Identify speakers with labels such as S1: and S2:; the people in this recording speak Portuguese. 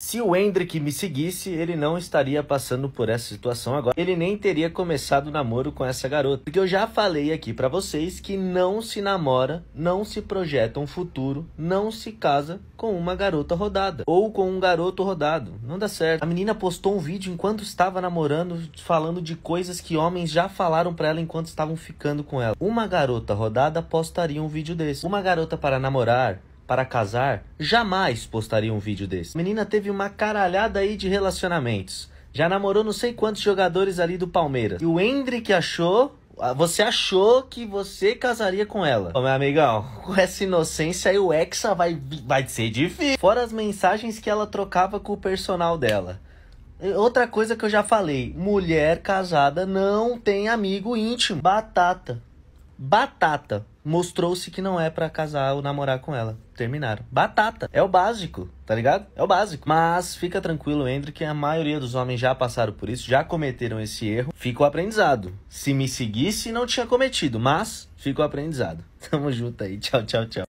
S1: Se o Hendrick me seguisse, ele não estaria passando por essa situação agora. Ele nem teria começado o namoro com essa garota. Porque eu já falei aqui para vocês que não se namora, não se projeta um futuro, não se casa com uma garota rodada. Ou com um garoto rodado. Não dá certo. A menina postou um vídeo enquanto estava namorando, falando de coisas que homens já falaram para ela enquanto estavam ficando com ela. Uma garota rodada postaria um vídeo desse. Uma garota para namorar para casar jamais postaria um vídeo desse. A menina teve uma caralhada aí de relacionamentos. Já namorou não sei quantos jogadores ali do Palmeiras. E o Hendrick achou você achou que você casaria com ela. Ô, meu amigão, com essa inocência aí o Hexa vai, vai ser difícil. Fora as mensagens que ela trocava com o personal dela. Outra coisa que eu já falei, mulher casada não tem amigo íntimo. Batata. Batata mostrou-se que não é para casar ou namorar com ela. Terminaram. Batata. É o básico, tá ligado? É o básico. Mas fica tranquilo, Andrew, que a maioria dos homens já passaram por isso, já cometeram esse erro. Fica o aprendizado. Se me seguisse, não tinha cometido, mas fica o aprendizado. Tamo junto aí. Tchau, tchau, tchau.